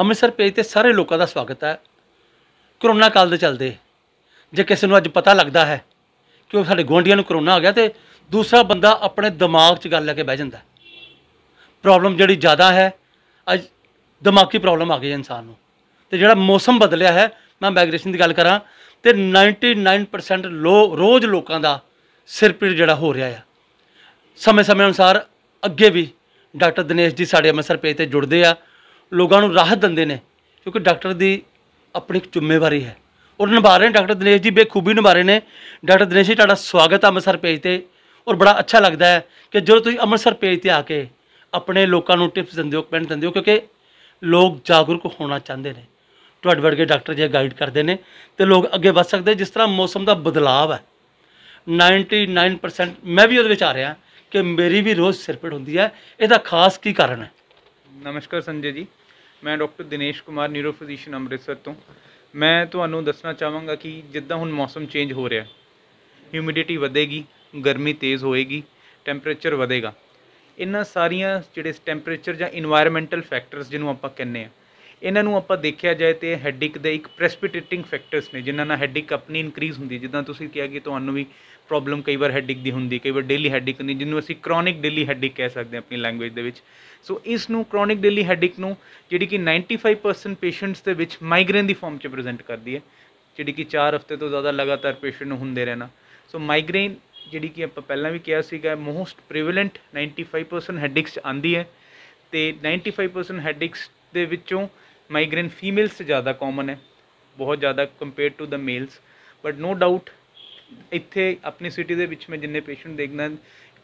Amritsar page ਤੇ ਸਾਰੇ ਲੋਕਾਂ ਦਾ ਸਵਾਗਤ ਹੈ ਕਰੋਨਾ ਕਾਲ ਦੇ ਚੱਲਦੇ ਜੇ ਕਿਸੇ ਨੂੰ ਅੱਜ ਪਤਾ ਲੱਗਦਾ ਹੈ ਕਿ ਉਹ ਸਾਡੇ ਗੋਂਡੀਆਂ ਨੂੰ ਕਰੋਨਾ ਆ ਗਿਆ ਤੇ ਦੂਸਰਾ ਬੰਦਾ ਆਪਣੇ ਦਿਮਾਗ 'ਚ ਗੱਲ ਲੈ ਕੇ ਬਹਿ ਜਾਂਦਾ ਪ੍ਰੋਬਲਮ ਜਿਹੜੀ ਜ਼ਿਆਦਾ ਹੈ ਅੱਜ ਦਿਮਾਗੀ ਪ੍ਰੋਬਲਮ ਆ ਗਈ ਇਨਸਾਨ ਨੂੰ ਤੇ ਜਿਹੜਾ ਮੌਸਮ ਬਦਲਿਆ ਹੈ ਮੈਂ ਮਾਈਗ੍ਰੇਸ਼ਨ ਦੀ ਗੱਲ ਕਰਾਂ ਤੇ 99% ਲੋ ਰੋਜ਼ ਲੋਕਾਂ ਦਾ ਸਿਰ ਪੀੜ ਜਿਹੜਾ ਹੋ ਰਿਹਾ ਆ ਸਮੇਂ-ਸਮੇਂ ਅਨੁਸਾਰ ਅੱਗੇ ਵੀ ਡਾਕਟਰ ਦਿਨੇਸ਼ ਜੀ ਸਾਡੇ ਅੰਮ੍ਰਿਤਸਰ ਪੇਜ ਤੇ ਜੁੜਦੇ ਆ ਲੋਕਾਂ ਨੂੰ ਰਾਹਤ ਦਿੰਦੇ ਨੇ ਕਿਉਂਕਿ ਡਾਕਟਰ ਦੀ ਆਪਣੀ ਜ਼ਿੰਮੇਵਾਰੀ ਹੈ ਔਰ ਨਿਭਾ ਰਹੇ ਡਾਕਟਰ ਦਿਨੇਸ਼ ਜੀ ਬੇਖੂਬੀ ਨਿਭਾ ਰਹੇ ਨੇ ਡਾਕਟਰ ਦਿਨੇਸ਼ ਜੀ ਤੁਹਾਡਾ ਸਵਾਗਤ ਹੈ ਅੰਮ੍ਰਿਤਸਰ ਪੇਜ ਤੇ ਔਰ ਬੜਾ ਅੱਛਾ ਲੱਗਦਾ ਹੈ ਕਿ ਜਦੋਂ ਤੁਸੀਂ ਅੰਮ੍ਰਿਤਸਰ ਪੇਜ ਤੇ ਆ ਕੇ ਆਪਣੇ ਲੋਕਾਂ ਨੂੰ ਟਿਪਸ ਦਿੰਦੇ ਹੋ ਕਮੈਂਟ ਦਿੰਦੇ ਹੋ ਕਿਉਂਕਿ ਲੋਕ ਜਾਗਰੂਕ ਹੋਣਾ ਚਾਹੁੰਦੇ ਨੇ ਤੁਹਾਡੇ ਵਰਗੇ ਡਾਕਟਰ ਜੇ ਗਾਈਡ ਕਰਦੇ ਨੇ ਤੇ ਲੋਕ ਅੱਗੇ ਵੱਧ ਸਕਦੇ ਜਿਸ ਤਰ੍ਹਾਂ ਮੌਸਮ ਦਾ ਬਦਲਾਅ ਹੈ 99% ਮੈਂ ਵੀ ਉਹਦੇ ਵਿੱਚ ਆ ਰਿਹਾ ਕਿ ਮੇਰੀ ਵੀ ਰੋਜ਼ ਸਿਰਪੜ ਹੁੰਦੀ ਹੈ ਇਹਦਾ ਖਾਸ ਕੀ ਕਾਰਨ ਹੈ ਨਮਸਕਾਰ ਸੰਜੇ ਜੀ ਮੈਂ doctor Dinesh Kumar neuro physician Amritsar ਤੋਂ ਮੈਂ ਤੁਹਾਨੂੰ ਦੱਸਣਾ ਚਾਹਾਂਗਾ ਕਿ ਜਿੱਦਾਂ ਹੁਣ ਮੌਸਮ ਚੇਂਜ ਹੋ ਰਿਹਾ ਹਿਊਮਿਡਿਟੀ ਵਧੇਗੀ ਗਰਮੀ ਤੇਜ਼ ਹੋਏਗੀ ਟੈਂਪਰੇਚਰ ਵਧੇਗਾ ਇਹਨਾਂ ਸਾਰੀਆਂ ਜਿਹੜੇ ਟੈਂਪਰੇਚਰ ਜਾਂ এনवायरमेंटल ਫੈਕਟਰਸ ਜਿਹਨੂੰ ਆਪਾਂ ਕਹਿੰਨੇ ਆ ਇਹਨਾਂ ਨੂੰ ਆਪਾਂ ਦੇਖਿਆ ਜਾਏ ਤੇ ਹੈਡਿਕ ਦੇ ਇੱਕ ਪ੍ਰੈਸਪੀਟੇਟਿੰਗ ਫੈਕਟਰਸ ਨੇ ਜਿਨ੍ਹਾਂ ਨਾਲ ਹੈਡਿਕ ਆਪਣੀ ਇਨਕਰੀਜ਼ ਹੁੰਦੀ ਜਿੱਦਾਂ ਤੁਸੀਂ ਕਿਹਾ ਕਿ ਤੁਹਾਨੂੰ ਵੀ ਪ੍ਰੋਬਲਮ ਕਈ ਵਾਰ ਹੈਡਿਕ ਦੀ ਹੁੰਦੀ ਕਈ ਵਾਰ ਡੇਲੀ ਹੈਡਿਕ ਨਹੀਂ ਜਿਹਨੂੰ ਅਸੀਂ ਕ੍ਰੋਨਿਕ ਡੇਲੀ ਹੈਡਿਕ ਕਹਿ ਸਕਦੇ ਹਾਂ ਆਪਣੀ ਲੈਂਗੁਏਜ ਦੇ ਵਿੱਚ ਸੋ ਇਸ ਨੂੰ ਕ੍ਰੋਨਿਕ ਡੇਲੀ ਹੈਡਿਕ ਨੂੰ ਜਿਹੜੀ ਕਿ 95% ਪੇਸ਼ੈਂਟਸ ਦੇ ਵਿੱਚ ਮਾਈਗ੍ਰੇਨ ਦੀ ਫਾਰਮ 'ਚ ਪ੍ਰੈਜ਼ੈਂਟ ਕਰਦੀ ਹੈ ਜਿਹੜੀ ਕਿ 4 ਹਫ਼ਤੇ ਤੋਂ ਜ਼ਿਆਦਾ ਲਗਾਤਾਰ ਪੇਸ਼ੈਂਟ ਨੂੰ ਹੁੰਦੇ ਰਹਿਣਾ ਸੋ ਮਾਈਗ੍ਰੇਨ ਜਿਹੜੀ ਕਿ ਆਪਾਂ ਪਹਿਲਾਂ ਵੀ ਕਿਹਾ ਸੀਗਾ ਮੋਸਟ ਪ੍ਰੀਵੈਲੈਂਟ 95% ਹੈਡਿਕਸ ਆਂਦੀ ਹੈ ਤੇ 95% ਹੈਡਿਕਸ ਦੇ ਵਿੱਚੋਂ ਮਾਈਗ੍ਰੇਨ ਫੀਮੇਲਸ ਜ਼ਿਆਦਾ ਕਾਮਨ ਹੈ ਬਹੁਤ ਜ਼ਿਆਦਾ ਕੰਪੇਅਰ ਟੂ ਦਾ ਮੇਲਸ ਬਟ ਨੋ ਡਾਊਟ ਇੱਥੇ ਆਪਣੀ ਸਿਟੀ ਦੇ ਵਿੱਚ ਮੈਂ ਜਿੰਨੇ ਪੇਸ਼ੈਂਟ ਦੇਖਦਾ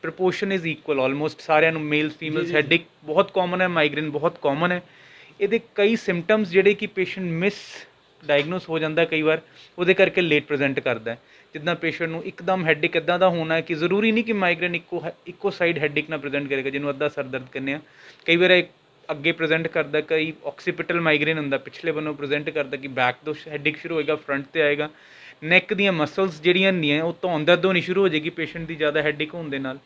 ਪ੍ਰੋਪੋਰਸ਼ਨ ਇਜ਼ ਇਕੁਅਲ ਆਲਮੋਸਟ ਸਾਰਿਆਂ ਨੂੰ ਮੇਲ ਫੀਮੇਲਸ ਹੈਡੇਕ ਬਹੁਤ ਕਾਮਨ ਹੈ ਮਾਈਗ੍ਰੇਨ ਬਹੁਤ ਕਾਮਨ ਹੈ ਇਹਦੇ ਕਈ ਸਿੰਪਟਮਸ ਜਿਹੜੇ ਕਿ ਪੇਸ਼ੈਂਟ ਮਿਸ ਡਾਇਗਨੋਸ ਹੋ ਜਾਂਦਾ ਕਈ ਵਾਰ ਉਹਦੇ ਕਰਕੇ ਲੇਟ ਪ੍ਰੈਜ਼ੈਂਟ ਕਰਦਾ ਜਿੱਦਾਂ ਪੇਸ਼ੈਂਟ ਨੂੰ ਇੱਕਦਮ ਹੈਡਿਕ ਇਦਾਂ ਦਾ ਹੋਣਾ ਕਿ ਜ਼ਰੂਰੀ ਨਹੀਂ ਕਿ ਮਾਈਗ੍ਰੇਨ ਇੱਕੋ ਇੱਕੋ ਸਾਈਡ ਹੈਡਿਕ ਨਾਲ ਪ੍ਰੈਜ਼ੈਂਟ ਕਰੇਗਾ ਜਿਹਨੂੰ ਅੱਧਾ ਸਰ ਦਰਦ ਕਰਨੇ ਆ ਕਈ ਵਾਰ ਇੱਕ ਅੱਗੇ ਪ੍ਰੈਜ਼ੈਂਟ ਕਰਦਾ ਕਈ ਆਕਸੀਪਿਟਲ ਮਾਈਗ੍ਰੇਨ ਹੁੰਦਾ ਪਿਛਲੇ ਬੰਨੋਂ ਪ੍ਰੈਜ਼ੈਂਟ ਕਰਦਾ ਕਿ ਬੈਕ ਤੋਂ ਹੈਡਿਕ ਸ਼ੁਰੂ ਹੋਏਗਾ ਫਰੰਟ ਤੇ ਆਏਗਾ ਨੈਕ ਦੀਆਂ ਮਸਲਸ ਜਿਹੜੀਆਂ ਹੁੰਦੀਆਂ ਉਹ ਤੋਂ ਦਰਦ ਹੋਣੀ ਸ਼ੁਰੂ ਹੋ ਜਾਏਗੀ ਪੇਸ਼ੈਂਟ ਦੀ ਜ਼ਿਆਦਾ ਹੈਡਿਕ ਹੋਣ ਦੇ ਨਾਲ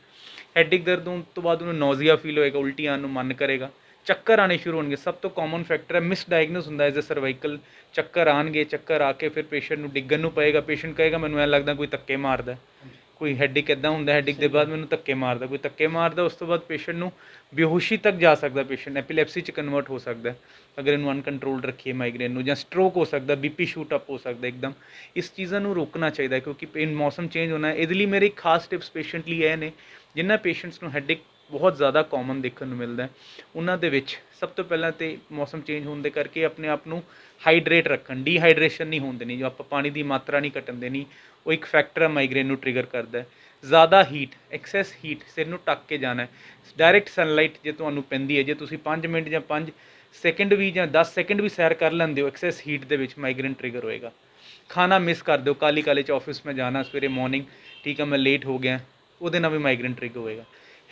ਹੈਡਿਕ ਦਰਦ ਹੋਣ ਤੋਂ ਬਾਅਦ ਉਹਨੂੰ ਨੌਜ਼ੀਆ ਫੀਲ ਹੋਏਗਾ ਉਲਟੀ ਆਉਣ ਨੂੰ ਮਨ ਕਰੇਗਾ ਚੱਕਰ ਆਣੇ ਸ਼ੁਰੂ ਹੋਣਗੇ ਸਭ ਤੋਂ ਕਾਮਨ ਫੈਕਟਰ ਹੈ ਮਿਸ ਡਾਇਗਨੋਸ ਹੁੰਦਾ ਐਜ਼ ਅ ਸਰਵਾਈਕਲ ਚੱਕਰ ਆਣਗੇ ਚੱਕਰ ਆ ਕੇ ਫਿਰ ਪੇਸ਼ੈਂਟ ਨੂੰ ਡਿੱਗਣ ਨੂੰ ਪਏਗਾ ਪੇਸ਼ੈਂਟ ਕਹੇਗਾ ਮੈਨੂੰ ਐ ਲੱਗਦਾ ਕੋਈ ਤੱਕੇ ਮਾਰਦਾ ਕੋਈ ਹੈਡਿਕ ਇਦਾਂ ਹੁੰਦਾ ਹੈਡਿਕ ਦੇ ਬਾਅਦ ਮੈਨੂੰ ਧੱਕੇ ਮਾਰਦਾ ਕੋਈ ਧੱਕੇ ਮਾਰਦਾ ਉਸ ਤੋਂ ਬਾਅਦ ਪੇਸ਼ੈਂਟ ਨੂੰ ਬੇਹੋਸ਼ੀ ਤੱਕ ਜਾ ਸਕਦਾ ਪੇਸ਼ੈਂਟ ਐਪੀਲੈਪਸੀ ਚ ਕਨਵਰਟ ਹੋ ਸਕਦਾ ਅਗਰ ਇਹਨੂੰ ਅਨਕੰਟਰੋਲਡ ਰੱਖੀਏ ਮਾਈਗ੍ਰੇਨ ਨੂੰ ਜਾਂ ਸਟ੍ਰੋਕ ਹੋ ਸਕਦਾ ਬੀਪੀ ਸ਼ੂਟ ਅਪ ਹੋ ਸਕਦਾ ਇੱਕਦਮ ਇਸ ਚੀਜ਼ਾਂ ਨੂੰ ਰੋਕਣਾ ਚਾਹੀਦਾ ਕਿਉਂਕਿ ਇਨ ਮੌਸਮ ਚੇਂਜ ਹੋਣਾ ਇਹਦੇ ਲਈ ਮੇਰੇ ਖਾਸ ਟਿਪਸ ਪੇਸ਼ੈਂਟ ਲਈ ਇਹ ਨੇ ਜਿਨ੍ਹਾਂ ਪੇਸ਼ੈਂਟਸ ਨੂੰ ਹੈਡਿਕ ਬਹੁਤ ਜ਼ਿਆਦਾ ਕਾਮਨ ਦੇਖਣ ਨੂੰ ਮਿਲਦਾ ਹੈ ਉਹਨਾਂ ਦੇ ਵਿੱਚ ਸਭ ਤੋਂ ਪਹਿਲਾਂ ਤੇ ਮੌਸਮ ਚੇਂਜ ਹੋਣ ਦੇ ਕਰਕੇ ਆਪਣੇ ਆਪ ਨੂੰ ਹਾਈਡਰੇਟ ਰੱਖਣ ਡੀਹਾਈਡਰੇਸ਼ਨ ਨਹੀਂ ਹੋਣ ਦੇਣੀ ਜੋ ਆਪਾਂ ਪਾਣੀ ਦੀ ਮਾਤਰਾ ਨਹੀਂ ਘਟਣ ਦੇਣੀ ਉਹ ਇੱਕ ਫੈਕਟਰ ਹੈ ਮਾਈਗ੍ਰੇਨ ਨੂੰ ਟ੍ਰਿਗਰ ਕਰਦਾ ਜ਼ਿਆਦਾ ਹੀਟ ਐਕਸੈਸ ਹੀਟ ਸਿਰ ਨੂੰ ਟੱਕ ਕੇ ਜਾਣਾ ਡਾਇਰੈਕਟ ਸਨਲਾਈਟ ਜੇ ਤੁਹਾਨੂੰ ਪੈਂਦੀ ਹੈ ਜੇ ਤੁਸੀਂ 5 ਮਿੰਟ ਜਾਂ 5 ਸੈਕਿੰਡ ਵੀ ਜਾਂ 10 ਸੈਕਿੰਡ ਵੀ ਸੈਰ ਕਰ ਲੈਂਦੇ ਹੋ ਐਕਸੈਸ ਹੀਟ ਦੇ ਵਿੱਚ ਮਾਈਗ੍ਰੇਨ ਟ੍ਰਿਗਰ ਹੋਏਗਾ ਖਾਣਾ ਮਿਸ ਕਰ ਦਿਓ ਕਾਲੀ ਕਾਲੇ ਚ ਆਫਿਸ ਮੈਂ ਜਾਣਾ ਸਵੇਰੇ ਮਾਰਨਿੰਗ ਠੀਕ ਹੈ ਮੈਂ ਲੇਟ ਹੋ ਗਿਆ ਉਹਦੇ ਨਾਲ ਵੀ ਮਾਈਗ੍ਰੇਨ ਟ੍ਰਿਗਰ ਹੋਏਗਾ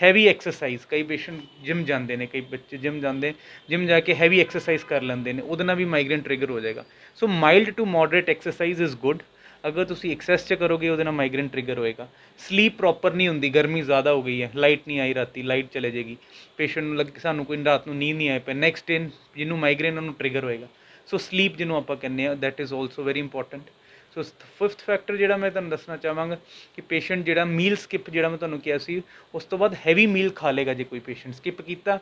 ਹੈਵੀ ਐਕਸਰਸਾਈਜ਼ ਕਈ ਪੇਸ਼ੈਂਟ ਜਿਮ ਜਾਂਦੇ ਨੇ ਕਈ ਬੱਚੇ ਜਿਮ ਜਾਂਦੇ ਜਿਮ ਜਾ ਕੇ ਹੈਵੀ ਐਕਸਰਸਾਈਜ਼ ਕਰ ਲੈਂਦੇ ਨੇ ਉਹਦੇ ਨਾਲ ਵੀ ਮਾਈਗ੍ਰੇਨ ਟ੍ਰਿਗਰ ਹੋ ਜਾਏਗਾ so mild to moderate exercise is good ਅਗਰ ਤੁਸੀਂ ਐਕਸੈਸ ਚ ਕਰੋਗੇ ਉਹਦੇ ਨਾਲ ਮਾਈਗ੍ਰੇਨ ਟ੍ਰਿਗਰ ਹੋਏਗਾ ਸਲੀਪ ਪ੍ਰੋਪਰ ਨਹੀਂ ਹੁੰਦੀ ਗਰਮੀ ਜ਼ਿਆਦਾ ਹੋ ਗਈ ਹੈ ਲਾਈਟ ਨਹੀਂ ਆਈ ਰਾਤੀ ਲਾਈਟ ਚਲੇ ਜਾਏਗੀ ਪੇਸ਼ੈਂਟ ਨੂੰ ਲੱਗੇ ਸਾਨੂੰ ਕੋਈ ਰਾਤ ਨੂੰ ਨੀਂਦ ਨਹੀਂ ਆਈ ਪਈ ਨੈਕਸਟ ਡੇ ਜਿਹਨੂੰ ਮਾਈਗ੍ਰੇਨ ਉਹਨੂੰ ਟ੍ਰਿਗਰ ਹੋਏਗਾ ਸੋ ਸਲੀਪ ਜਿਹਨੂੰ ਆਪਾਂ ਕਹਿੰਦੇ ਆ that is also very important so fifth factor ਜਿਹੜਾ ਮੈਂ ਤੁਹਾਨੂੰ ਦੱਸਣਾ ਚਾਹਾਂਗਾ ਕਿ ਪੇਸ਼ੈਂਟ ਜਿਹੜਾ ਮੀਲ ਸਕਿਪ ਜਿਹੜਾ ਮੈਂ ਤੁਹਾਨੂੰ ਕਿਹਾ ਸੀ ਉਸ ਤੋਂ ਬਾਅਦ ਹੈਵੀ ਮੀਲ ਖਾ ਲੇਗਾ ਜੇ ਕੋਈ ਪੇਸ਼ੈਂਟ ਸਕਿਪ ਕੀਤਾ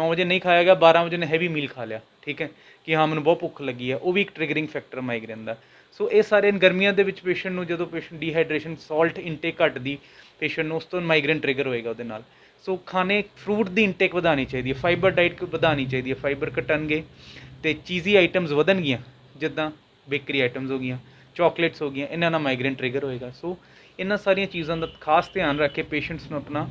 9 ਵਜੇ ਨਹੀਂ ਖਾਏਗਾ 12 ਵਜੇ ਨੇ ਹੈਵੀ ਮੀਲ ਖਾ ਲਿਆ ਠੀਕ ਹੈ ਕਿ ਹਾਂ ਮੈਨੂੰ ਬਹੁਤ ਭੁੱਖ ਲੱਗੀ ਹੈ ਉਹ ਵੀ ਇੱਕ ਟ੍ਰਿਗਰਿੰਗ ਫੈਕਟਰ ਮਾਈਗ੍ਰੇਨ ਦਾ ਸੋ ਇਹ ਸਾਰੇ ਗਰਮੀਆਂ ਦੇ ਵਿੱਚ ਪੇਸ਼ੈਂਟ ਨੂੰ ਜਦੋਂ ਪੇਸ਼ੈਂਟ ਡੀਹਾਈਡਰੇਸ਼ਨ ਸਾਲਟ ਇਨਟੇਕ ਘਟਦੀ ਪੇਸ਼ੈਂਟ ਨੂੰ ਉਸ ਤੋਂ ਮਾਈਗ੍ਰੇਨ ਟ੍ਰਿਗਰ ਹੋਏਗਾ ਉਹਦੇ ਨਾਲ ਸੋ ਖਾਣੇ ਫਰੂਟ ਦੀ ਇਨਟੇਕ ਵਧਾਣੀ ਚਾਹੀਦੀ ਹੈ ਫਾਈਬਰ ਡਾਈਟ ਵਧਾਣੀ ਚਾਹੀਦੀ ਹੈ ਫਾਈਬਰ ਘਟਣਗੇ ਤੇ ਚੀਜ਼ੀ ਆਈਟਮਸ ਵਧਣਗੀਆਂ ਜਿੱਦਾਂ ਬੇਕਰੀ ਆਈਟਮਸ ਹੋ ਗਈਆਂ ਚਾਕਲੇਟਸ ਹੋ ਗਈਆਂ ਇਹਨਾਂ ਨਾਲ ਮਾਈਗ੍ਰੇਨ ਟ੍ਰਿਗਰ ਹੋਏਗਾ ਸੋ ਇਹਨਾਂ ਸਾਰੀਆਂ ਚੀਜ਼ਾਂ ਦਾ ਖਾਸ ਧਿਆਨ ਰੱਖ ਕੇ ਪੇਸ਼ੈਂਟਸ ਨੂੰ ਆਪਣਾ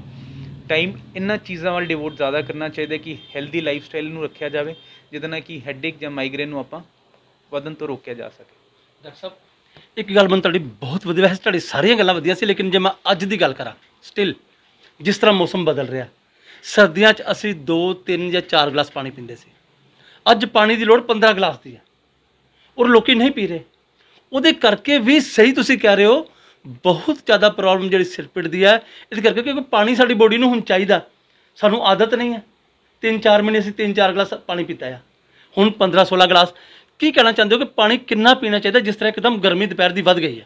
ਟਾਈਮ ਇਹਨਾਂ ਚੀਜ਼ਾਂ ਵੱਲ ਡਿਵੋਟ ਜ਼ਿਆਦਾ ਕਰਨਾ ਚਾਹੀਦਾ ਕਿ ਹੈਲਦੀ ਲਾਈਫ ਸਟਾਈਲ ਨੂੰ ਰੱਖਿਆ ਜਾਵੇ ਜਿਹਦੇ ਨਾਲ ਕਿ ਹੈਡੇਕ ਜਾਂ ਮਾਈਗ੍ਰੇਨ ਨੂੰ ਆਪਾਂ ਵਧਣ ਤੋਂ ਰੋਕਿਆ ਜਾ ਸਕੇ ਡਾਕਟਰ ਸਾਹਿਬ ਇੱਕ ਗੱਲ ਮੈਂ ਤੁਹਾਡੀ ਬਹੁਤ ਵਧੀਆ ਵੈਸੇ ਤੁਹਾਡੀ ਸਾਰੀਆਂ ਗੱਲਾਂ ਵਧੀਆ ਸੀ ਲੇਕਿਨ ਜੇ ਮੈਂ ਅੱਜ ਦੀ ਗੱਲ ਕਰਾਂ ਸਟਿਲ ਜਿਸ ਤਰ੍ਹਾਂ ਮੌਸਮ ਬਦਲ ਰਿਹਾ ਸਰਦੀਆਂ 'ਚ ਅਸੀਂ 2 3 ਜਾਂ 4 ਗਲਾਸ ਪਾਣੀ ਪੀਂਦੇ ਸੀ ਅੱਜ ਪਾਣੀ ਦੀ ਲੋੜ 15 ਗਲਾਸ ਦੀ ਹੈ ਔਰ ਲੋਕੀ ਨਹੀਂ ਪੀ ਰਹੇ ਉਹਦੇ ਕਰਕੇ ਵੀ ਸਹੀ ਤੁਸੀਂ ਕਹਿ ਰਹੇ ਹੋ ਬਹੁਤ ਜ਼ਿਆਦਾ ਪ੍ਰੋਬਲਮ ਜਿਹੜੀ ਸਿਰ ਪਿੜ ਦੀ ਹੈ ਇਸ ਕਰਕੇ ਕਿਉਂਕਿ ਪਾਣੀ ਸਾਡੀ ਬੋਡੀ ਨੂੰ ਹੁਣ ਚਾਹੀਦਾ ਸਾਨੂੰ ਆਦਤ ਨਹੀਂ ਹੈ 3-4 ਮਹੀਨੇ ਅਸੀਂ 3-4 ਗਲਾਸ ਪਾਣੀ ਪੀਤਾ ਆ ਹੁਣ 15-16 ਗਲਾਸ ਕੀ ਕਹਿਣਾ ਚਾਹੁੰਦੇ ਹੋ ਕਿ ਪਾਣੀ ਕਿੰਨਾ ਪੀਣਾ ਚਾਹੀਦਾ ਜਿਸ ਤਰ੍ਹਾਂ ਇੱਕਦਮ ਗਰਮੀ ਦੁਪਹਿਰ ਦੀ ਵੱਧ ਗਈ ਹੈ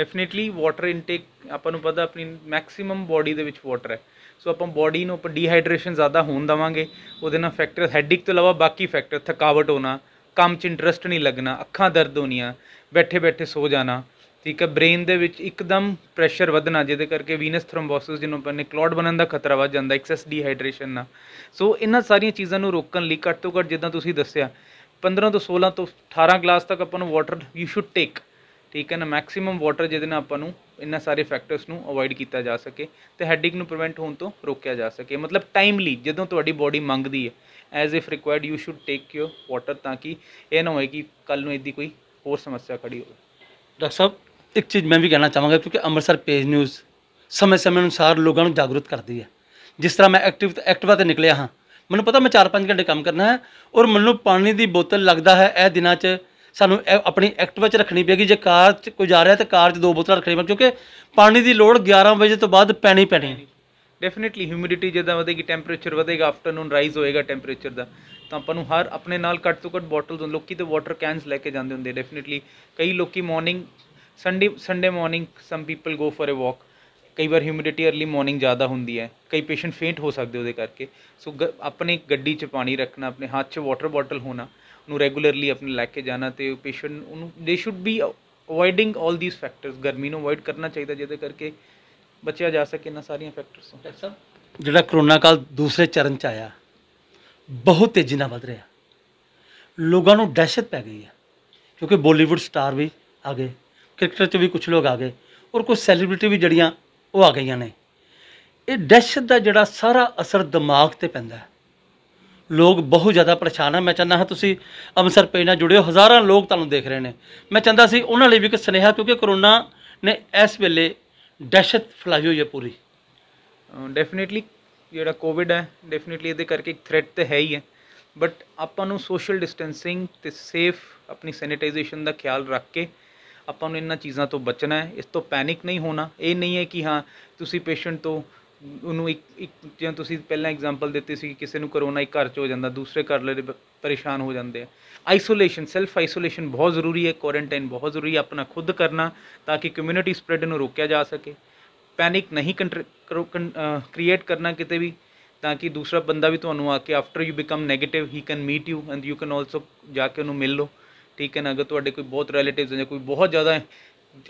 ਡੈਫੀਨਿਟਲੀ ਵਾਟਰ ਇਨਟੇਕ ਆਪਾਂ ਨੂੰ ਪਤਾ ਆਪਣੀ ਮੈਕਸਿਮਮ ਬੋਡੀ ਦੇ ਵਿੱਚ ਵਾਟਰ ਹੈ ਸੋ ਆਪਾਂ ਬੋਡੀ ਨੂੰ ਆਪਾਂ ਡੀਹਾਈਡਰੇਸ਼ਨ ਜ਼ਿਆਦਾ ਹੋਣ ਦਵਾਂਗੇ ਉਹਦੇ ਨਾਲ ਫੈਕਟਰ ਹੈਡਿਕ ਤੋਂ ਇਲਾਵਾ ਬਾਕੀ ਫੈਕਟਰ ਥਕਾਵਟ ਹੋਣਾ ਕੰਮ 'ਚ ਇੰਟਰਸਟ ਨਹੀਂ ਲੱਗਣਾ ਅੱਖਾਂ ਦਰਦ ਹੋਣੀਆਂ ਬੈਠੇ ਬੈਠੇ ਸੋ ਜਾਣਾ ਠੀਕ ਹੈ ਬ੍ਰੇਨ ਦੇ ਵਿੱਚ ਇੱਕਦਮ ਪ੍ਰੈਸ਼ਰ ਵਧਣਾ ਜਿਹਦੇ ਕਰਕੇ ਵੀਨਸ ਥ੍ਰੋਮਬੋਸਿਸ ਜਿਹਨੂੰ ਆਪਾਂ ਨੇ ਕਲੌਟ ਬਣਨ ਦਾ ਖਤਰਾ ਵੱਧ ਜਾਂਦਾ ਐਕਸੈਸ ਡੀਹਾਈਡਰੇਸ਼ਨ ਨਾਲ ਸੋ ਇਹਨਾਂ ਸਾਰੀਆਂ ਚੀਜ਼ਾਂ ਨੂੰ ਰੋਕਣ ਲਈ ਘੱਟ ਤੋਂ ਘੱਟ ਜਿੱਦਾਂ ਤੁਸੀਂ ਦੱਸਿਆ 15 ਤੋਂ 16 ਤੋਂ 18 ਗਲਾਸ ਤੱਕ ਆਪਾਂ ਨੂੰ ਵਾਟਰ ਯੂ ਸ਼ੁੱਡ ਟੇਕ ਠੀਕ ਹੈ ਨਾ ਮੈਕਸਿਮਮ ਵਾਟਰ ਜਿਹਦੇ ਨਾਲ ਆਪਾਂ ਨੂੰ ਇਹਨਾਂ ਸਾਰੇ ਫੈਕਟਰਸ ਨੂੰ ਅਵੋਇਡ ਕੀਤਾ ਜਾ ਸਕੇ ਤੇ ਹੈਡਿਕ ਨੂੰ ਪ੍ਰੀਵੈਂਟ ਹੋਣ ਤੋਂ ਰੋਕਿਆ ਜਾ ਸਕੇ ਮਤਲਬ ਟਾਈਮਲੀ ਜਦੋਂ ਤੁਹਾਡੀ ਬਾਡੀ ਮੰਗਦੀ ਹੈ as if required you should take your water ਤਾਂ ਕਿ ਇਹ ਨਾ ਹੋਏ ਕਿ ਕੱਲ ਨੂੰ ਇਦੀ ਕੋਈ ਹੋਰ ਸਮੱਸਿਆ ਖੜੀ ਹੋਵੇ ਡਾਕਟਰ ਸਾਹਿਬ ਇੱਕ ਚੀਜ਼ ਮੈਂ ਵੀ ਕਹਿਣਾ ਚਾਹਾਂਗਾ ਕਿਉਂਕਿ ਅੰਮ੍ਰਿਤਸਰ ਪੇਜ ਨਿਊਜ਼ ਸਮੇਂ-ਸਮੇਂ ਅਨੁਸਾਰ ਲੋਕਾਂ ਨੂੰ ਜਾਗਰੂਕ ਕਰਦੀ ਹੈ ਜਿਸ ਤਰ੍ਹਾਂ ਮੈਂ ਐਕਟਿਵ ਐਕਟਿਵਾ ਤੇ ਨਿਕਲਿਆ ਹਾਂ ਮੈਨੂੰ ਪਤਾ ਮੈਂ 4-5 ਘੰਟੇ ਕੰਮ ਕਰਨਾ ਹੈ ਔਰ ਮੈਨੂੰ ਪਾਣੀ ਦੀ ਬੋਤਲ ਲੱਗਦਾ ਹੈ ਇਹ ਦਿਨਾਂ 'ਚ ਸਾਨੂੰ ਆਪਣੀ ਐਕਟਿਵਾ 'ਚ ਰੱਖਣੀ ਪੈਗੀ ਜੇ ਕਾਰ 'ਚ ਕੋਈ ਜਾ ਰਿਹਾ ਤਾਂ ਕਾਰ 'ਚ ਦੋ ਬੋਤਲਾਂ ਰੱਖਣੀ ਪੈਣ ਕਿਉਂਕਿ ਪਾਣੀ ਦੀ ਲੋੜ 11 ਵਜੇ ਤੋਂ ਬਾਅਦ ਪੈਣੀ ਪੈਣੀ ਡੈਫੀਨਿਟਲੀ ਹਿਊਮਿਡਿਟੀ ਜਦੋਂ ਵਧੇਗੀ ਟੈਂਪਰੇਚਰ ਵਧੇਗਾ ਆਫਟਰਨੂਨ ਰਾਈਜ਼ ਹੋਏਗਾ ਟੈਂਪਰੇਚਰ ਦਾ ਤਾਂ ਆਪਾਂ ਨੂੰ ਹਰ ਆਪਣੇ ਨਾਲ ਘੱਟ ਤੋਂ ਘੱਟ ਬੋਟਲਸ ਲੋਕੀ ਤੇ ਵਾਟਰ ਕੈਨਸ ਲੈ ਕੇ ਜਾਂਦੇ ਹੁੰਦੇ ਡੈਫੀਨਿਟਲੀ ਕਈ ਲੋਕੀ morning Sunday Sunday morning some people go for a walk ਕਈ ਵਾਰ ਹਿਊਮਿਡਿਟੀ अर्ਲੀ ਮਾਰਨਿੰਗ ਜ਼ਿਆਦਾ ਹੁੰਦੀ ਹੈ ਕਈ ਪੇਸ਼ੈਂਟ ਫੇਂਟ ਹੋ ਸਕਦੇ ਉਹਦੇ ਕਰਕੇ ਸੋ ਆਪਣੇ ਗੱਡੀ 'ਚ ਪਾਣੀ ਰੱਖਣਾ ਆਪਣੇ ਹੱਥ 'ਚ ਵਾਟਰ ਬੋਟਲ ਹੋਣਾ ਨੂੰ ਰੈਗੂਲਰਲੀ ਆਪਣੇ ਲੈ ਕੇ ਜਾਣਾ ਤੇ ਪੇਸ਼ੈਂਟ ਉਹਨੂੰ ਦੇ should be avoiding 올 these factors ਗਰਮੀ ਨੂੰ ਅਵੋਇਡ ਕਰਨਾ ਚਾਹੀਦਾ ਜਿਹਦੇ ਕਰਕੇ ਬਚਿਆ ਜਾ ਸਕੇ ਇਹਨਾਂ ਸਾਰੀਆਂ ਫੈਕਟਰਸ ਤੋਂ ਜਿਹੜਾ ਕਰੋਨਾ ਕਾਲ ਦੂਸਰੇ ਚਰਨ ਚ ਆਇਆ ਬਹੁਤ ਤੇਜ਼ੀ ਨਾਲ ਵੱਧ ਰਿਹਾ ਲੋਕਾਂ ਨੂੰ ਦਹਿਸ਼ਤ ਪੈ ਗਈ ਹੈ ਕਿਉਂਕਿ ਬਾਲੀਵੁੱਡ ਸਟਾਰ ਵੀ ਆ ਗਏ ਕ੍ਰਿਕਟਰ ਚ ਵੀ ਕੁਝ ਲੋਕ ਆ ਗਏ ਔਰ ਕੁਝ ਸੈਲੀਬ੍ਰਿਟੀ ਵੀ ਜੜੀਆਂ ਉਹ ਆ ਗਈਆਂ ਨੇ ਇਹ ਦਹਿਸ਼ਤ ਦਾ ਜਿਹੜਾ ਸਾਰਾ ਅਸਰ ਦਿਮਾਗ ਤੇ ਪੈਂਦਾ ਹੈ ਲੋਕ ਬਹੁਤ ਜ਼ਿਆਦਾ ਪਰੇਸ਼ਾਨ ਆ ਮੈਂ ਚਾਹੁੰਦਾ ਹਾਂ ਤੁਸੀਂ ਅੰਮ੍ਰਿਤਸਰ ਪੇਜ ਨਾਲ ਜੁੜਿਓ ਹਜ਼ਾਰਾਂ ਲੋਕ ਤੁਹਾਨੂੰ ਦੇਖ ਰਹੇ ਨੇ ਮੈਂ ਚਾਹੁੰਦਾ ਸੀ ਉਹਨਾਂ ਲਈ ਵੀ ਇੱਕ ਸੁਨੇਹਾ ਕਿਉਂਕਿ ਕਰੋਨਾ ਨੇ ਇਸ ਵੇਲੇ ਦਹਿਸ਼ਤ ਫਲਾਈ ਹੋਈ ਹੈ ਪੂਰੀ ਡੈਫੀਨਿਟਲੀ ਜਿਹੜਾ ਕੋਵਿਡ ਹੈ ਡੈਫੀਨਿਟਲੀ ਇਹਦੇ ਕਰਕੇ ਇੱਕ ਥ੍ਰੈਟ ਤੇ ਹੈ ਹੀ ਹੈ ਬਟ ਆਪਾਂ ਨੂੰ ਸੋਸ਼ਲ ਡਿਸਟੈਂਸਿੰਗ ਤੇ ਸੇਫ ਆਪਣੀ ਸੈਨੀਟਾਈਜੇਸ਼ਨ ਦਾ ਖਿਆਲ ਰੱਖ ਕੇ ਆਪਾਂ ਨੂੰ ਇਹਨਾਂ ਚੀਜ਼ਾਂ ਤੋਂ ਬਚਣਾ ਹੈ ਇਸ ਤੋਂ ਪੈਨਿਕ ਨਹੀਂ ਹੋਣਾ ਇਹ ਨਹੀਂ ਹੈ ਕਿ ਹਾਂ ਤੁਸੀਂ ਪੇਸ਼ੈਂਟ ਤੋਂ ਉਹਨੂੰ ਇੱਕ ਇੱਕ ਜਿਵੇਂ ਤੁਸੀਂ ਪਹਿਲਾਂ ਐਗਜ਼ਾਮਪਲ ਦਿੱਤੀ ਸੀ ਕਿ ਕਿਸੇ ਨੂੰ ਕਰੋਨਾ ਇੱਕ ਘਰ 'ਚ ਹੋ ਜਾਂਦਾ ਦੂਸਰੇ ਘਰ ਵਾਲੇ ਪਰੇਸ਼ਾਨ ਹੋ ਜਾਂਦੇ ਆ ਆਈਸੋਲੇਸ਼ਨ ਸੈਲਫ ਆਈਸੋਲੇਸ਼ਨ ਬਹੁਤ ਜ਼ਰੂਰੀ ਹੈ ਕੁਆਰੰਟਾਈਨ ਬਹੁਤ ਜ਼ਰੂਰੀ ਹੈ ਆਪਣਾ ਖੁਦ ਕਰਨਾ ਤਾਂ ਕਿ ਕਮਿਊਨਿਟੀ ਸਪਰੈਡ ਨੂੰ ਰੋਕਿਆ ਜਾ ਸਕੇ ਪੈਨਿਕ ਨਹੀਂ ਕ੍ਰੀਏਟ ਕਰਨਾ ਕਿਤੇ ਵੀ ਤਾਂ ਕਿ ਦੂਸਰਾ ਬੰਦਾ ਵੀ ਤੁਹਾਨੂੰ ਆ ਕੇ after you become negative he can meet you and you can also ਜਾ ਕੇ ਉਹਨੂੰ ਮਿਲ ਲਓ ਠੀਕ ਹੈ ਨਾ ਅਗਰ ਤੁਹਾਡੇ ਕੋਈ ਬਹੁਤ ਰਿਲੇਟਿਵਸ ਜਾਂ ਕੋਈ ਬਹੁਤ ਜ਼ਿਆਦਾ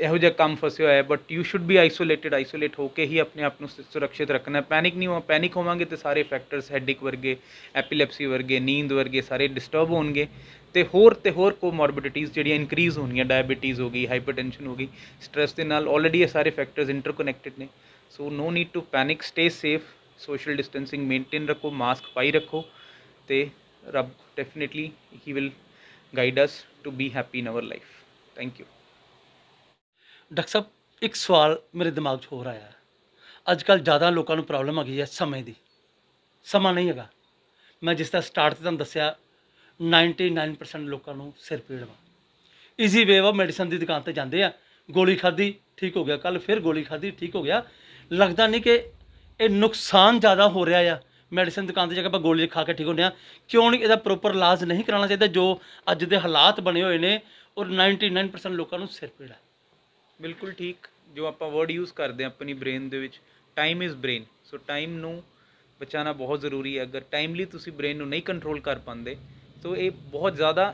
ਇਹੋ ਜਿਹਾ ਕੰਮ ਫਸਿਆ ਹੋਇਆ ਹੈ but you should be isolated isolate ਹੋ ਕੇ ਹੀ ਆਪਣੇ ਆਪ ਨੂੰ ਸੁਰੱਖਿਅਤ ਰੱਖਣਾ ਪੈਨਿਕ ਨਹੀਂ ਹੋ ਪੈਨਿਕ ਹੋਵਾਂਗੇ ਤੇ ਸਾਰੇ ਫੈਕਟਰਸ ਹੈਡਿਕ ਵਰਗੇ ਐਪੀਲੈਪਸੀ ਵਰਗੇ ਨੀਂਦ ਵਰਗੇ ਸਾਰੇ ਡਿਸਟਰਬ ਹੋਣਗੇ ਤੇ ਹੋਰ ਤੇ ਹੋਰ ਕੋਮੋਰਬਿਡਿਟੀਜ਼ ਜਿਹੜੀਆਂ ਇਨਕਰੀਜ਼ ਹੋਣੀਆਂ ਡਾਇਬੀਟੀਜ਼ ਹੋ ਗਈ ਹਾਈਪਰਟੈਂਸ਼ਨ ਹੋ ਗਈ ਸਟ्रेस ਦੇ ਨਾਲ ਆਲਰੇਡੀ ਇਹ ਸਾਰੇ ਫੈਕਟਰਸ ਇੰਟਰਕਨੈਕਟਡ ਨੇ so no need to panic stay safe social distancing maintain ਰੱਖੋ ਮਾਸਕ ਪਾਈ ਰੱਖੋ ਤੇ ਰੱਬ definitely he will guide us to be happy in our life thank you doctor ਸਾਹਿਬ ਇੱਕ ਸਵਾਲ ਮੇਰੇ ਦਿਮਾਗ 'ਚ ਹੋਰ ਆਇਆ ਅੱਜ ਕੱਲ ਜ਼ਿਆਦਾ ਲੋਕਾਂ ਨੂੰ ਪ੍ਰੋਬਲਮ ਆ ਗਈ ਹੈ ਸਮੇਂ ਦੀ ਸਮਾਂ ਨਹੀਂ ਹੈਗਾ ਮੈਂ ਜਿਸ ਤਰ੍ਹਾਂ ਸਟਾਰਟ ਤੇ ਤੁਹਾਨੂੰ ਦੱਸਿਆ 99% ਲੋਕਾਂ ਨੂੰ ਸਿਰ ਪੀੜ ਵਾ ਈਜ਼ੀ ਵੇ ਵਾ ਮੈਡੀਸਨ ਦੀ ਦੁਕਾਨ ਤੇ ਜਾਂਦੇ ਆ ਗੋਲੀ ਖਾਦੀ ਠੀਕ ਹੋ ਗਿਆ ਕੱਲ ਫਿਰ ਗੋਲੀ ਖਾਦੀ ਠੀਕ ਹੋ ਗਿਆ ਲੱਗਦਾ ਨਹੀਂ ਕਿ ਇਹ ਨੁਕਸਾਨ ਜ਼ਿਆਦਾ ਹੋ ਰਿਹਾ ਆ ਮੈਡੀਸਨ ਦੁਕਾਨ ਤੇ ਜਾ ਕੇ ਆਪਾਂ ਗੋਲੀ ਖਾ ਕੇ ਠੀਕ ਹੁੰਦੇ ਆ ਕਿਉਂ ਨਹੀਂ ਇਹਦਾ ਪ੍ਰੋਪਰ ਇਲਾਜ ਨਹੀਂ ਕਰਾਉਣਾ ਚਾਹੀਦਾ ਜੋ ਅੱਜ ਦੇ ਹਾਲਾਤ ਬਣੇ ਹੋਏ ਨੇ ਔਰ 99% ਲੋਕਾਂ ਨੂੰ ਸਿਰ ਪੀੜਾ ਬਿਲਕੁਲ ਠੀਕ ਜੋ ਆਪਾਂ ਵਰਡ ਯੂਜ਼ ਕਰਦੇ ਆ ਆਪਣੀ ਬ੍ਰੇਨ ਦੇ ਵਿੱਚ time is brain so time ਨੂੰ ਬਚਾਉਣਾ ਬਹੁਤ ਜ਼ਰੂਰੀ ਹੈ ਅਗਰ ਟਾਈਮਲੀ ਤੁਸੀਂ ਬ੍ਰੇਨ ਨੂੰ ਨਹੀਂ ਕੰਟਰੋਲ ਕਰ ਪਾਉਂਦੇ ਸੋ ਇਹ ਬਹੁਤ ਜ਼ਿਆਦਾ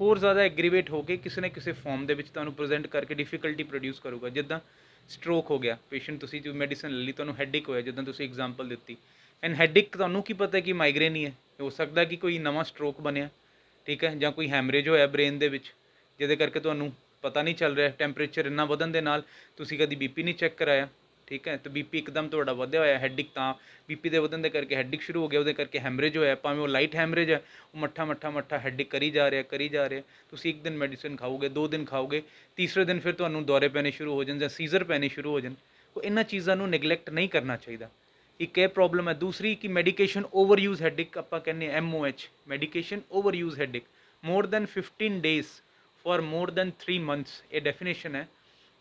ਹੋਰ ਜ਼ਿਆਦਾ ਐਗਰੀਵੇਟ ਹੋ ਕੇ ਕਿਸੇ ਨਾ ਕਿਸੇ ਫਾਰਮ ਦੇ ਵਿੱਚ ਤੁਹਾਨੂੰ ਪ੍ਰੈਜ਼ੈਂਟ ਕਰਕੇ ਡਿਫਿਕਲਟੀ ਪ੍ਰੋਡਿਊਸ ਕਰੂਗਾ ਜਿੱਦਾਂ ਸਟ੍ਰੋਕ ਹੋ ਗਿਆ ਪੇਸ਼ੈਂਟ ਤੁਸੀਂ ਜੋ ਮੈਡੀਸਨ ਲੈ ਲਈ ਤੁਹਾਨੂੰ ਹੈਡਿਕ ਹੋਇਆ ਜਿੱਦਾਂ ਤੁਸੀਂ ਐਗਜ਼ਾਮਪਲ ਦਿੱਤੀ ਐਂਡ ਹੈਡਿਕ ਤੁਹਾਨੂੰ ਕੀ ਪਤਾ ਕਿ ਮਾਈਗ੍ਰੇਨ ਹੀ ਹੈ ਹੋ ਸਕਦਾ ਕਿ ਕੋਈ ਨਵਾਂ ਸਟ੍ਰੋਕ ਬਣਿਆ ਠੀਕ ਹੈ ਜਾਂ ਕੋਈ ਹੈਮਰੇਜ ਹੋਇਆ ਬ੍ਰੇਨ ਦੇ ਵਿੱਚ ਜਿਹਦੇ ਕਰਕੇ ਤੁਹਾਨੂੰ ਪਤਾ ਨਹੀਂ ਚੱਲ ਰਿਹਾ ਟੈਂਪਰੇਚਰ ਇੰਨਾ ਵਧਣ ਦੇ ਨਾਲ ਤੁਸੀਂ ਕਦੀ ਬੀਪੀ ਨਹੀਂ ਚੈੱਕ ਕਰਾਇਆ ਠੀਕ ਹੈ ਤੇ ਬੀਪੀ ਇੱਕਦਮ ਤੁਹਾਡਾ ਵਧਿਆ ਹੋਇਆ ਹੈਡਿਕ ਤਾਂ ਬੀਪੀ ਦੇ ਵਧਣ ਦੇ ਕਰਕੇ ਹੈਡਿਕ ਸ਼ੁਰੂ ਹੋ ਗਿਆ ਉਹਦੇ ਕਰਕੇ ਹੈਮਰੇਜ ਹੋਇਆ ਭਾਵੇਂ ਉਹ ਲਾਈਟ ਹੈਮਰੇਜ ਹੈ ਉਹ ਮੱਠਾ ਮੱਠਾ ਮੱਠਾ ਹੈਡਿਕ ਕਰੀ ਜਾ ਰਿਹਾ ਕਰੀ ਜਾ ਰਿਹਾ ਤੁਸੀਂ ਇੱਕ ਦਿਨ ਮੈਡੀਸਿਨ ਖਾਓਗੇ ਦੋ ਦਿਨ ਖਾਓਗੇ ਤੀਸਰੇ ਦਿਨ ਫਿਰ ਤੁਹਾਨੂੰ ਦੌਰੇ ਪੈਣੇ ਸ਼ੁਰੂ ਹੋ ਜਾਣ ਜਾਂ ਸੀਜ਼ਰ ਪੈਣੇ ਸ਼ੁਰੂ ਹੋ ਜਾਣ ਉਹ ਇਹਨਾਂ ਚੀਜ਼ਾਂ ਨੂੰ ਨੈਗਲੈਕਟ ਨਹੀਂ ਕਰਨਾ ਚਾਹੀਦਾ ਇੱਕ ਇਹ ਪ੍ਰੋਬਲਮ ਹੈ ਦੂਸਰੀ ਕਿ ਮੈਡੀਕੇਸ਼ਨ ਓਵਰ ਯੂਜ਼ ਹੈਡਿਕ ਆਪਾਂ ਕਹਿੰਦੇ M O H medication over use headache more than 15 days for more than 3 months ਇਹ ਡੈਫੀਨੇਸ਼ਨ ਹੈ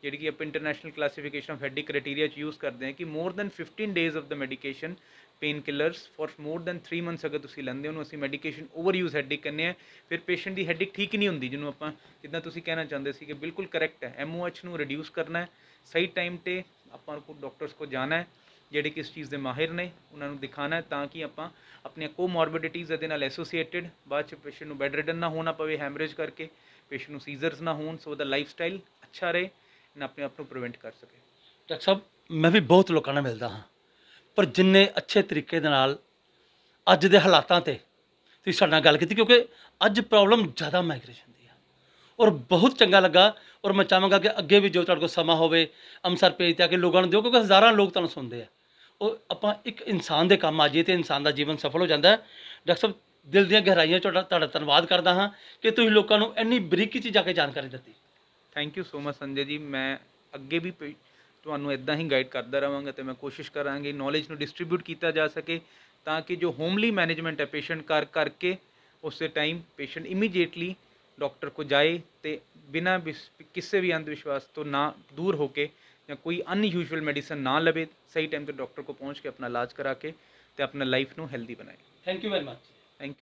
ਜਿਹੜੀ ਕਿ ਆਪਾਂ international classification of headache criteria ਚ ਯੂਜ਼ ਕਰਦੇ ਹਾਂ ਕਿ more than 15 days of the medication painkillers for more than 3 months ਅਗਰ ਤੁਸੀਂ ਲੈਂਦੇ ਹੋ ਨੂੰ ਅਸੀਂ ਮੈਡੀਕੇਸ਼ਨ ਓਵਰ ਯੂਜ਼ ਹੈਡਿਕ ਕਹਿੰਦੇ ਆ ਫਿਰ ਪੇਸ਼ੈਂਟ ਦੀ ਹੈਡਿਕ ਠੀਕ ਨਹੀਂ ਹੁੰਦੀ ਜਿਹਨੂੰ ਆਪਾਂ ਜਿੱਦਾਂ ਤੁਸੀਂ ਕਹਿਣਾ ਚਾਹੁੰਦੇ ਸੀ ਕਿ ਬਿਲਕੁਲ ਕਰੈਕਟ ਹੈ ਐਮਓਐਚ ਨੂੰ ਰਿਡਿਊਸ ਕਰਨਾ ਹੈ ਸਹੀ ਟਾਈਮ ਤੇ ਆਪਾਂ ਨੂੰ ਡਾਕਟਰਸ ਕੋ ਜਾਣਾ ਹੈ ਜਿਹੜੇ ਕਿਸ ਚੀਜ਼ ਦੇ ਮਾਹਿਰ ਨੇ ਉਹਨਾਂ ਨੂੰ ਦਿਖਾਣਾ ਹੈ ਤਾਂ ਕਿ ਆਪਾਂ ਆਪਣੀਆਂ ਕੋਮੋਰਬਿਡਿਟੀਜ਼ ਦੇ ਨਾਲ ਐਸੋਸੀਏਟਿਡ ਬਾਅਦ ਚ ਪੇਸ਼ੈਂਟ ਨੂੰ ਬੈੱਡ ਰਿਡਨ ਨਾ ਹੋਣਾ ਪਵੇ ਹੈਮਰੇਜ ਕਰਕੇ ਪੇਸ਼ੈਂਟ ਨੂੰ ਸੀਜ਼ਰਸ ਨਾ ਹੋਣ ਸੋ ਦਾ ਲਾਈਫ ਸਟਾਈਲ ਅੱਛਾ ਰਹੇ ਨਾ ਆਪਣੇ ਆਪ ਨੂੰ ਪ੍ਰੀਵੈਂਟ ਕਰ ਸਕੇ ਡਾਕਟਰ ਸਾਹਿਬ ਮੈਂ ਵੀ ਬਹੁਤ ਲੋਕਾਂ ਨਾਲ ਮਿਲਦਾ ਹਾਂ ਪਰ ਜਿੰਨੇ ਅੱਛੇ ਤਰੀਕੇ ਦੇ ਨਾਲ ਅੱਜ ਦੇ ਹਾਲਾਤਾਂ ਤੇ ਤੁਸੀਂ ਸਾਡੇ ਨਾਲ ਗੱਲ ਕੀਤੀ ਕਿਉਂਕਿ ਅੱਜ ਪ੍ਰੋਬਲਮ ਜ਼ਿਆਦਾ ਮਾਈਗ੍ਰੇਸ਼ਨ ਦੀ ਆ ਔਰ ਬਹੁਤ ਚੰਗਾ ਲੱਗਾ ਔਰ ਮੈਂ ਚਾਹਾਂਗਾ ਕਿ ਅੱਗੇ ਵੀ ਜੋ ਤੁਹਾਡੇ ਕੋਲ ਸਮਾਂ ਹੋਵੇ ਅੰਮ੍ਰਿਤਸਰ ਪੇਜ ਤੇ ਆ ਕੇ ਲੋਕਾਂ ਨੂੰ ਦਿਓ ਕਿਉਂਕਿ ਹਜ਼ਾਰਾਂ ਲੋਕ ਤੁਹਾਨੂੰ ਸੁਣਦੇ ਆ ਉਹ ਆਪਾਂ ਇੱਕ ਇਨਸਾਨ ਦੇ ਕੰਮ ਆ ਜੇ ਤੇ ਇਨਸਾਨ ਦਾ ਜੀਵਨ ਸਫਲ ਹੋ ਜਾਂਦਾ ਡਾਕਟਰ ਸਾਹਿਬ ਦਿਲ ਦੀਆਂ ਗਹਿਰਾਈਆਂ ਤੁਹਾਡਾ ਤੁਹਾਡਾ ਧੰਨਵਾਦ ਕਰਦਾ ਹਾਂ ਕਿ ਤੁਸੀਂ ਲੋਕਾਂ ਨੂੰ ਇੰਨੀ ਬਰੀਕੀ 'ਚ ਜਾ ਕੇ ਜਾਣਕਾਰੀ ਦਿੱਤੀ thank you so much Sanjay ji ਮੈਂ ਅੱਗੇ ਵੀ ਤੁਹਾਨੂੰ ਇਦਾਂ ਹੀ ਗਾਈਡ ਕਰਦਾ ਰਵਾਂਗਾ ਤੇ ਮੈਂ ਕੋਸ਼ਿਸ਼ ਕਿ ਨੌਲੇਜ ਨੂੰ ਡਿਸਟ੍ਰੀਬਿਊਟ ਕੀਤਾ ਜਾ ਸਕੇ ਤਾਂ ਕਿ ਜੋ ਹੋਮਲੀ ਮੈਨੇਜਮੈਂਟ ਹੈ ਪੇਸ਼ੈਂਟ ਕਰ ਕਰਕੇ ਉਸੇ ਟਾਈਮ ਪੇਸ਼ੈਂਟ ਇਮੀਡੀਏਟਲੀ ਡਾਕਟਰ ਕੋ ਜਾਏ ਤੇ ਬਿਨਾ ਕਿਸੇ ਵੀ ਅੰਧ ਵਿਸ਼ਵਾਸ ਤੋਂ ਨਾ ਦੂਰ ਹੋ ਕੇ ਜਾਂ ਕੋਈ ਅਨਯੂਜੂਅਲ ਮੈਡੀਸਨ ਨਾ ਲਵੇ ਸਹੀ ਟਾਈਮ ਤੇ ਡਾਕਟਰ ਕੋ ਪਹੁੰਚ ਕੇ ਆਪਣਾ ਇਲਾਜ ਕਰਾ ਕੇ ਤੇ ਆਪਣਾ ਲਾਈਫ ਨੂੰ ਹੈਲਦੀ ਬਣਾਏ ਥੈਂਕ ਯੂ ਵੈਰੀ ਮਚ